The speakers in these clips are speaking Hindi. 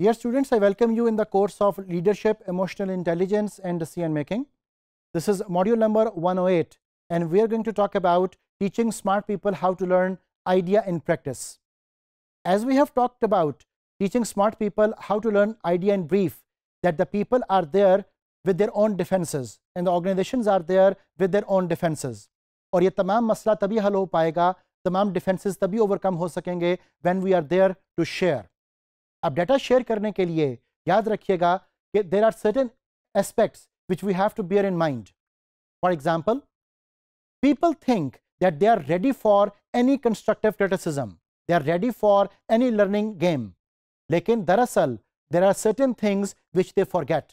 Dear students, I welcome you in the course of Leadership, Emotional Intelligence and Decision Making. This is module number 108 and we are going to talk about teaching smart people how to learn idea in practice. As we have talked about teaching smart people how to learn idea in brief that the people are there with their own defenses and the organizations are there with their own defenses. Or ये tamam masla तभी hal ho पाएगा tamam defenses तभी overcome ho sakenge when we are there to share. अब डाटा शेयर करने के लिए याद रखिएगा कि there are certain aspects which we have to bear in mind for example people think that they are ready for any constructive criticism they are ready for any learning game लेकिन दरअसल there are certain things which they forget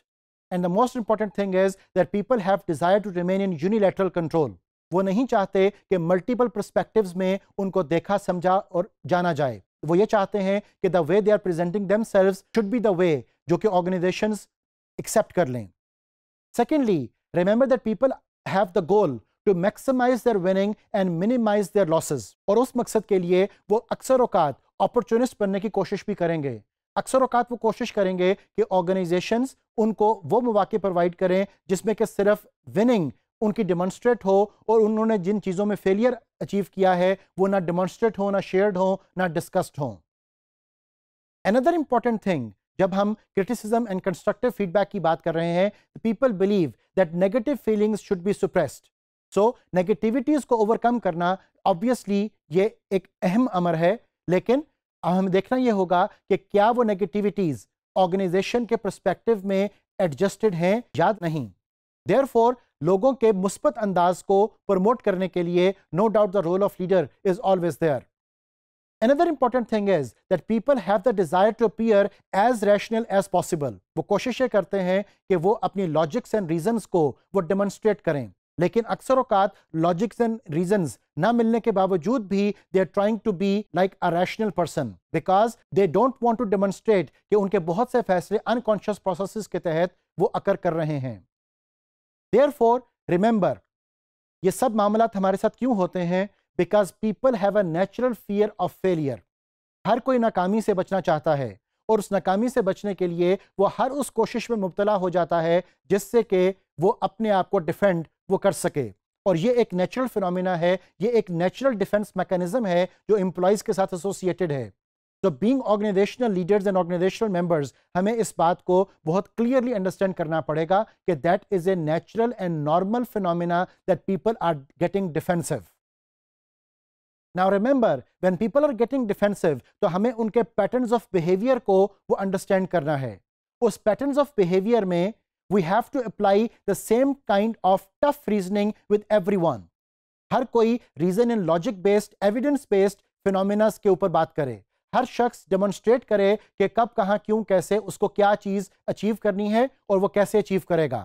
and the most important thing is that people have desire to remain in unilateral control वो नहीं चाहते कि मल्टीपल परस्पेक्टिव में उनको देखा समझा और जाना जाए वो ये चाहते हैं कि the way they are presenting them should be the way जो कि ऑर्गेनाइजेशन एक्सेप्ट कर लें secondly remember that people have the goal to maximise their winning and minimise their losses और उस मकसद के लिए वो अक्सर अवकात अपॉर्चुनिस्ट बनने की कोशिश भी करेंगे अक्सर अवकात वो कोशिश करेंगे कि ऑर्गेनाइजेशन उनको वो मौाक़े प्रोवाइड करें जिसमें कि सिर्फ विनिंग उनकी डिमॉन्स्ट्रेट हो और उन्होंने जिन चीज़ों में फेलियर अचीव किया है वो ना डिमॉन्स्ट्रेट हो ना शेयर्ड हो ना डिस्कस्ड हो अनदर इंपॉर्टेंट थिंग जब हम क्रिटिसिज्म एंड कंस्ट्रक्टिव फीडबैक की बात कर रहे हैं people believe that negative feelings should be suppressed so negativities को ओवरकम करना ऑब्वियसली ये एक अहम अमर है लेकिन हमें देखना यह होगा कि क्या वो नेगेटिविटीज ऑर्गेनाइजेशन के प्रस्पेक्टिव में एडजस्टेड हैं या नहीं देयर लोगों के मुस्बत अंदाज को प्रमोट करने के लिए no doubt the role of leader is always there Another important thing is that people have the desire to appear as rational as possible वो कोशिशें करते हैं कि वो अपनी लॉजिक्स एंड रीजंस को वो डेमोन्स्ट्रेट करें लेकिन अक्सर अवकात लॉजिक्स एंड रीजंस ना मिलने के बावजूद भी they are trying to be like a rational person because they don't want to demonstrate कि उनके बहुत से फैसले अनकॉन्शियस प्रोसेस के तहत वो अकर कर रहे हैं देयर रिमेंबर ये सब मामला हमारे साथ क्यों होते हैं because people have a natural fear of failure हर कोई नाकामी से बचना चाहता है और उस नाकामी से बचने के लिए वो हर उस कोशिश में मुबतला हो जाता है जिससे कि वो अपने आप को डिफेंड वो कर सके और ये एक नेचुरल फिनोमिना है ये एक नेचुरल डिफेंस मैकेनिज्म है जो एम्प्लॉयज़ के साथ एसोसिएटेड है so being organizational leaders and organizational members हमें इस बात को बहुत क्लियरली अंडरस्टैंड करना पड़ेगा कि that is a natural and normal phenomena that people are getting defensive now remember when people are getting defensive तो हमें उनके पैटर्न ऑफ बिहेवियर को वो अंडरस्टैंड करना है उस पैटर्न ऑफ बिहेवियर में we have to apply the same kind of tough reasoning with every हर कोई reason and logic based evidence based phenomenas के ऊपर बात करे हर शख्स डेमोन्स्ट्रेट करे कि कब कहाँ क्यों कैसे उसको क्या चीज़ अचीव करनी है और वो कैसे अचीव करेगा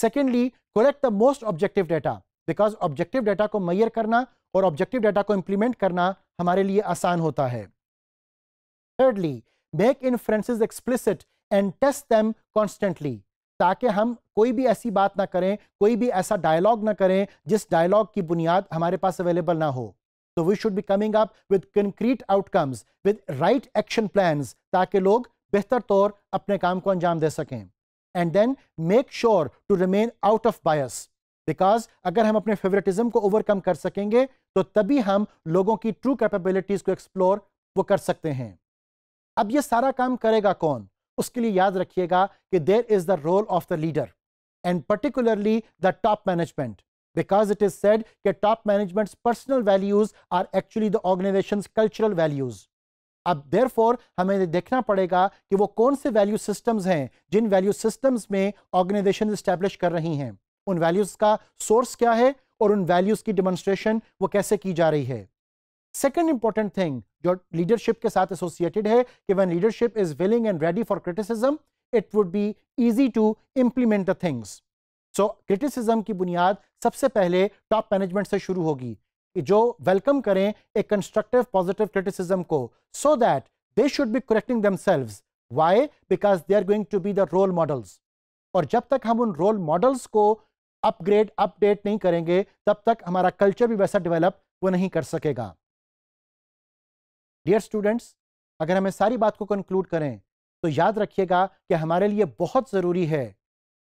secondly collect the most objective data because objective data को मैयर करना और ऑब्जेक्टिव डेटा को इंप्लीमेंट करना हमारे लिए आसान होता है thirdly make inferences explicit and test them constantly ताकि हम कोई भी ऐसी बात ना करें कोई भी ऐसा डायलॉग ना करें जिस डायलॉग की बुनियाद हमारे पास अवेलेबल ना हो तो we should be coming up with concrete outcomes with right action plans ताकि लोग बेहतर तौर अपने काम को अंजाम दे सकें and then make sure to remain out of bias because अगर हम अपने फेवरेटिज्म को ओवरकम कर सकेंगे तो तभी हम लोगों की ट्रू कैपेबिलिटीज़ को एक्सप्लोर वो कर सकते हैं अब ये सारा काम करेगा कौन उसके लिए याद रखिएगा कि there is the role of the leader and particularly the top management because it is said that top management's personal values are actually the organization's cultural values. अब देयरफॉर हमें देखना पड़ेगा कि वो कौन से वैल्यू सिस्टम्स हैं जिन वैल्यू सिस्टम्स में ऑर्गेनाइजेशन इस्टेब्लिश कर रही हैं उन वैल्यूज का सोर्स क्या है और उन वैल्यूज की डिमॉन्स्ट्रेशन वो कैसे की जा रही है सेकेंड इंपॉर्टेंट थिंग जो लीडरशिप के साथ एसोसिएटेड है कि one leadership is willing and ready for criticism it would be easy to implement the things so criticism की बुनियाद सबसे पहले टॉप मैनेजमेंट से शुरू होगी कि जो वेलकम करें एक कंस्ट्रक्टिव पॉजिटिव क्रिटिसिज्म को so that they should be correcting themselves why because they are going to be the role models और जब तक हम उन रोल मॉडल्स को अपग्रेड अपडेट नहीं करेंगे तब तक हमारा कल्चर भी वैसा डेवलप वो नहीं कर सकेगा डियर स्टूडेंट्स अगर हमें सारी बात को कंक्लूड करें तो याद रखिएगा कि हमारे लिए बहुत ज़रूरी है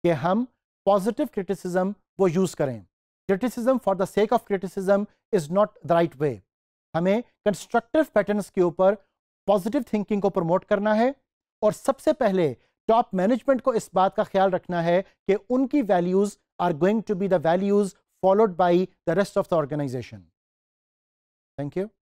कि हम पॉजिटिव क्रिटिसिज्म वो यूज़ करें criticism for the sake of criticism is not the right way हमें कंस्ट्रक्टिव पैटर्न्स के ऊपर पॉजिटिव थिंकिंग को प्रमोट करना है और सबसे पहले टॉप मैनेजमेंट को इस बात का ख्याल रखना है कि उनकी values are going to be the values followed by the rest of the organization thank you